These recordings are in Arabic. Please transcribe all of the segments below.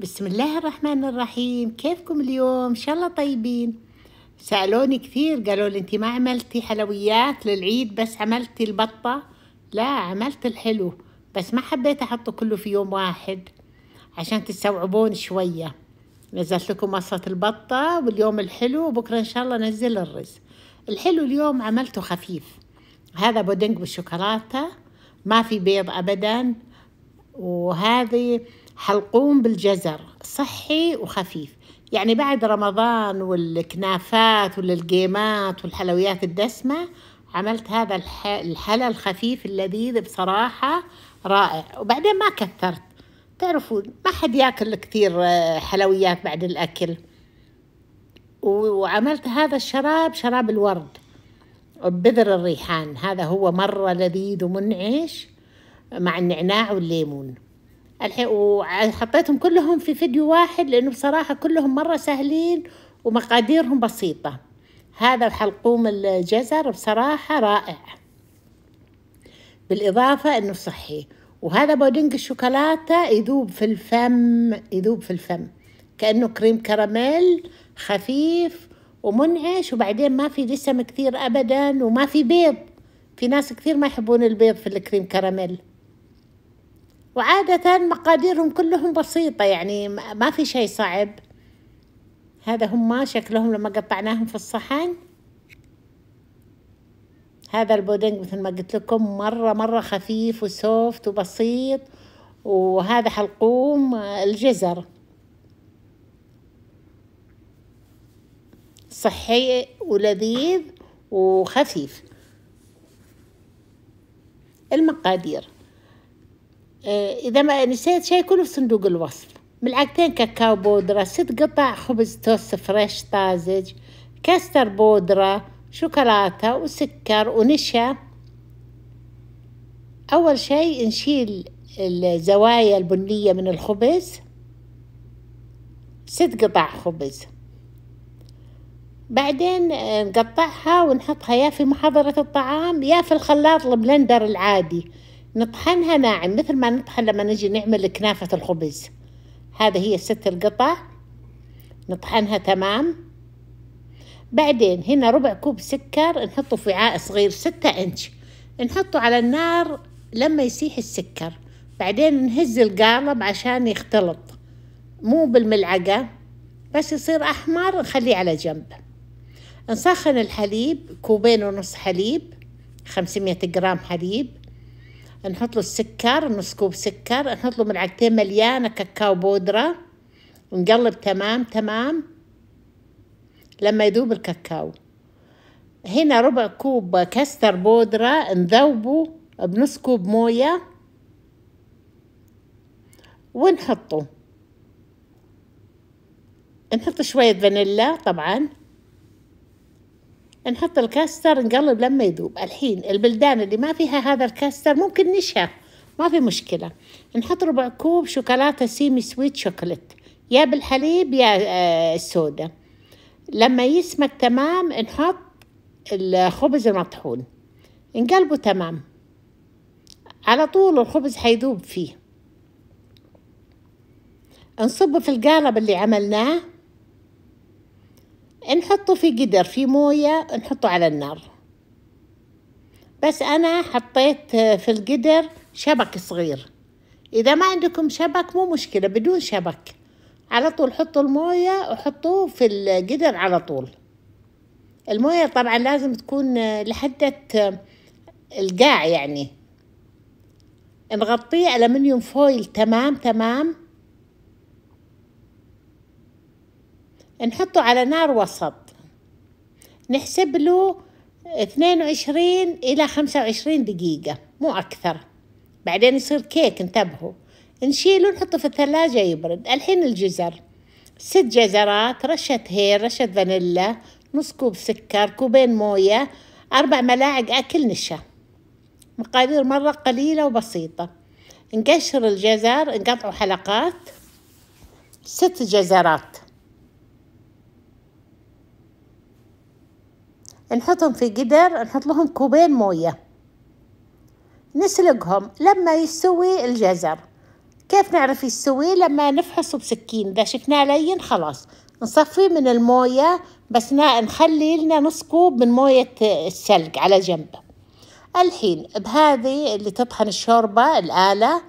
بسم الله الرحمن الرحيم كيفكم اليوم ان شاء الله طيبين سالوني كثير قالوا لي انت ما عملتي حلويات للعيد بس عملتي البطه لا عملت الحلو بس ما حبيت احطه كله في يوم واحد عشان تستوعبون شويه نزلت لكم وصفه البطة واليوم الحلو وبكرة إن شاء الله نزل الرز الحلو اليوم عملته خفيف هذا بودنج بالشوكولاتة ما في بيض أبدا وهذه حلقوم بالجزر صحي وخفيف يعني بعد رمضان والكنافات والقيمات والحلويات الدسمة عملت هذا الحلا الخفيف اللذيذ بصراحة رائع وبعدين ما كثرت تعرفوا ما حد ياكل كثير آه، حلويات بعد الأكل وعملت هذا الشراب شراب الورد بذر الريحان هذا هو مرة لذيذ ومنعش مع النعناع والليمون الحين وحطيتهم كلهم في فيديو واحد لأنه بصراحة كلهم مرة سهلين ومقاديرهم بسيطة هذا الحلقوم الجزر بصراحة رائع بالإضافة أنه صحي وهذا بودنج الشوكولاتة يذوب في الفم يذوب في الفم كأنه كريم كراميل خفيف ومنعش وبعدين ما في دسم كثير أبدا وما في بيض في ناس كثير ما يحبون البيض في الكريم كراميل وعادة مقاديرهم كلهم بسيطة يعني ما في شيء صعب هذا هم شكلهم لما قطعناهم في الصحن هذا البودنج مثل ما قلت لكم مرة مرة خفيف وسوفت وبسيط وهذا حلقوم الجزر صحي ولذيذ وخفيف المقادير إيه، إذا ما نسيت شيء كله في صندوق الوصف ملعقتين كاكاو بودرة ست قطع خبز توست فريش طازج كاستر بودرة شوكولاتة وسكر ونشا أول شيء نشيل الزوايا البنية من الخبز ست قطع خبز بعدين نقطعها ونحطها يا في محضرة الطعام يا في الخلاط البلندر العادي نطحنها ناعم مثل ما نطحن لما نجي نعمل كنافة الخبز هذا هي ست القطع نطحنها تمام بعدين هنا ربع كوب سكر نحطه في وعاء صغير ستة انش نحطه على النار لما يسيح السكر بعدين نهز القالب عشان يختلط مو بالملعقة بس يصير أحمر نخليه على جنب نسخن الحليب كوبين ونص حليب خمسمية جرام حليب نحط له السكر نص كوب سكر نحط له ملعقتين مليانة كاكاو بودرة ونقلب تمام تمام لما يذوب الكاكاو هنا ربع كوب كستر بودرة نذوبه بنص كوب موية ونحطه نحط شوية فانيلا طبعاً نحط الكاستر نقلب لما يذوب الحين البلدان اللي ما فيها هذا الكاستر ممكن نشهى ما في مشكلة نحط ربع كوب شوكولاتة سيمي سويت شوكولات يا بالحليب يا آه، السودة لما يسمك تمام نحط الخبز المطحون نقلبه تمام على طول الخبز حيذوب فيه نصبه في القالب اللي عملناه نحطه في قدر في موية نحطه على النار بس أنا حطيت في القدر شبك صغير إذا ما عندكم شبك مو مشكلة بدون شبك على طول حطوا الموية وحطوه في القدر على طول الموية طبعا لازم تكون لحدة القاع يعني نغطيه ألمنيوم فويل تمام تمام نحطه على نار وسط نحسب له اثنين وعشرين إلى خمسة وعشرين دقيقة مو أكثر بعدين يصير كيك انتبهوا نشيله نحطه في الثلاجة يبرد الحين الجزر ست جزرات رشة هيل رشة فانيلا نص كوب سكر كوبين موية أربع ملاعق أكل نشا مقادير مرة قليلة وبسيطة نقشر الجزر نقطعه حلقات ست جزرات نحطهم في قدر نحط لهم كوبين موية نسلقهم لما يستوي الجزر كيف نعرف يستوي لما نفحصه بسكين إذا شفناه لين خلاص نصفيه من الموية بس نخلي لنا نص كوب من موية السلق على جنب الحين بهذه اللي تطحن الشوربة الآلة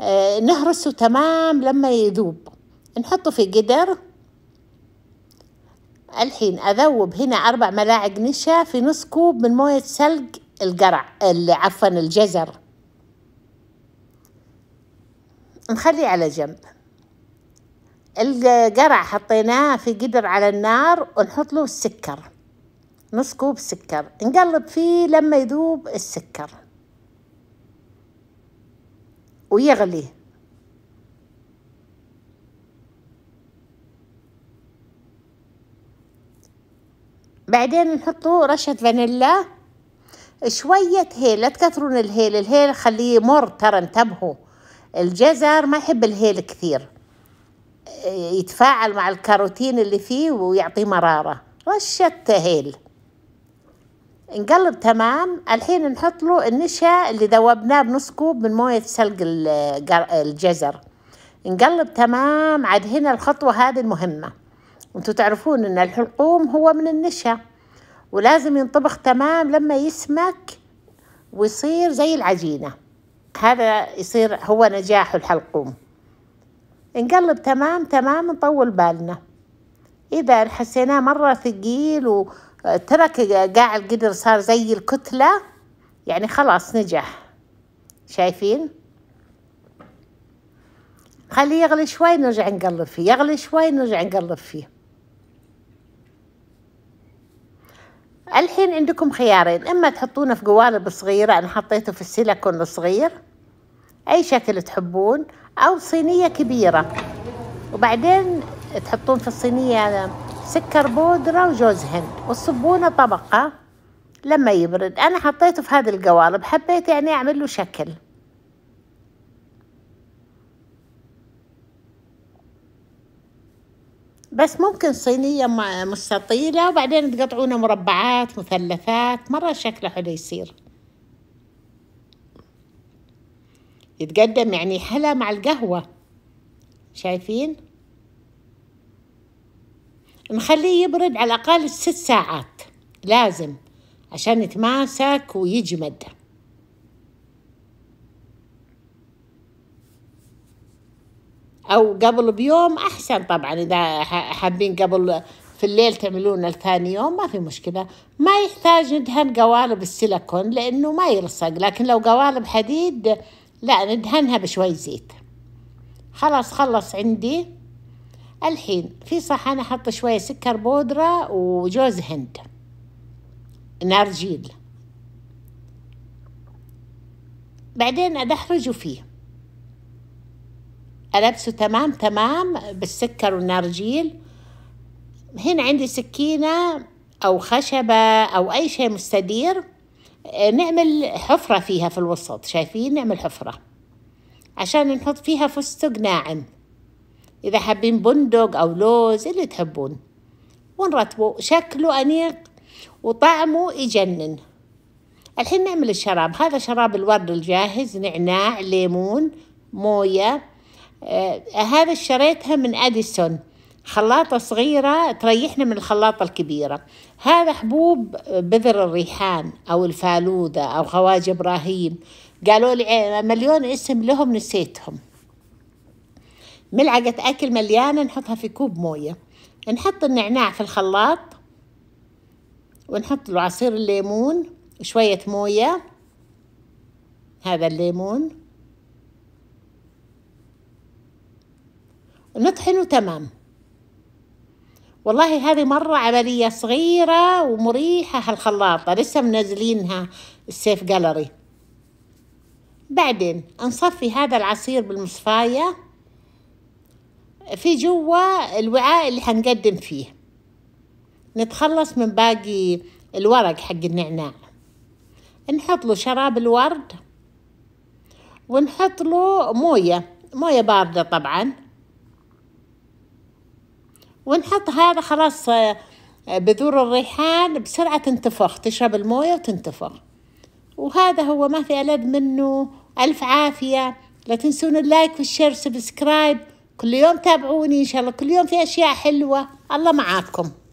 آه، نهرسه تمام لما يذوب نحطه في قدر الحين أذوب هنا أربع ملاعق نشا في نص كوب من موية سلق القرع اللي عفوا الجزر نخليه على جنب القرع حطيناه في قدر على النار ونحط له السكر نص كوب سكر نقلب فيه لما يذوب السكر ويغلي بعدين نحطوا رشة فانيلا شوية هيل لا تكثرون الهيل الهيل خليه مر ترى انتبهوا الجزر ما يحب الهيل كثير يتفاعل مع الكاروتين اللي فيه ويعطيه مرارة رشة هيل نقلب تمام الحين نحط له النشا اللي ذوبناه بنص كوب من موية سلق الجزر نقلب تمام عاد هنا الخطوة هذه المهمة وانتم تعرفون ان الحلقوم هو من النشا ولازم ينطبخ تمام لما يسمك ويصير زي العجينة هذا يصير هو نجاح الحلقوم نقلب تمام تمام نطول بالنا إذا حسيناه مرة ثقيل وترك قاع القدر صار زي الكتلة يعني خلاص نجح شايفين خليه يغلي شوي نرجع نقلب فيه يغلي شوي نرجع نقلب فيه الحين عندكم خيارين اما تحطونه في قوالب صغيرة انا حطيته في السيليكون الصغير اي شكل تحبون او صينية كبيرة وبعدين تحطون في الصينية سكر بودرة وجوز هند وتصبونه طبقة لما يبرد انا حطيته في هذه القوالب حبيت يعني اعمل له شكل بس ممكن صينية مستطيلة وبعدين تقطعونه مربعات مثلثات مرة شكله حلو يصير يتقدم يعني حلا مع القهوة شايفين نخليه يبرد على الأقل ست ساعات لازم عشان يتماسك ويجمد او قبل بيوم احسن طبعا اذا حابين قبل في الليل تعملون لثاني يوم ما في مشكله ما يحتاج ندهن قوالب السيليكون لانه ما يلصق لكن لو قوالب حديد لا ندهنها بشوي زيت خلاص خلص عندي الحين في صحن احط شويه سكر بودره وجوز هند نارجيل بعدين ادحرجه فيه ألبسه تمام تمام بالسكر والنارجيل هنا عندي سكينة أو خشبة أو أي شيء مستدير آه، نعمل حفرة فيها في الوسط شايفين نعمل حفرة عشان نحط فيها فستق ناعم إذا حابين بندق أو لوز اللي تحبون ونرتبه شكله أنيق وطعمه يجنن الحين نعمل الشراب هذا شراب الورد الجاهز نعناع ليمون مويه آه، هذا اشتريتها من أديسون خلاطة صغيرة تريحنا من الخلاطة الكبيرة هذا حبوب بذر الريحان أو الفالوذة أو خواج إبراهيم قالوا لي آه، مليون اسم لهم نسيتهم ملعقة أكل مليانة نحطها في كوب موية نحط النعناع في الخلاط ونحط له عصير الليمون وشوية موية هذا الليمون نطحنه تمام والله هذه مرة عملية صغيرة ومريحة هالخلاطة لسه منزلينها السيف جالري بعدين نصفي هذا العصير بالمصفاية في جوا الوعاء اللي هنقدم فيه نتخلص من باقي الورق حق النعناع نحط له شراب الورد ونحط له موية موية باردة طبعاً ونحط هذا خلاص آه، آه، بذور الريحان بسرعة تنتفخ تشرب الموية وتنتفخ وهذا هو ما في ألذ منه ألف عافية لا تنسون اللايك والشير والسبسكرايب كل يوم تابعوني إن شاء الله كل يوم في أشياء حلوة الله معاكم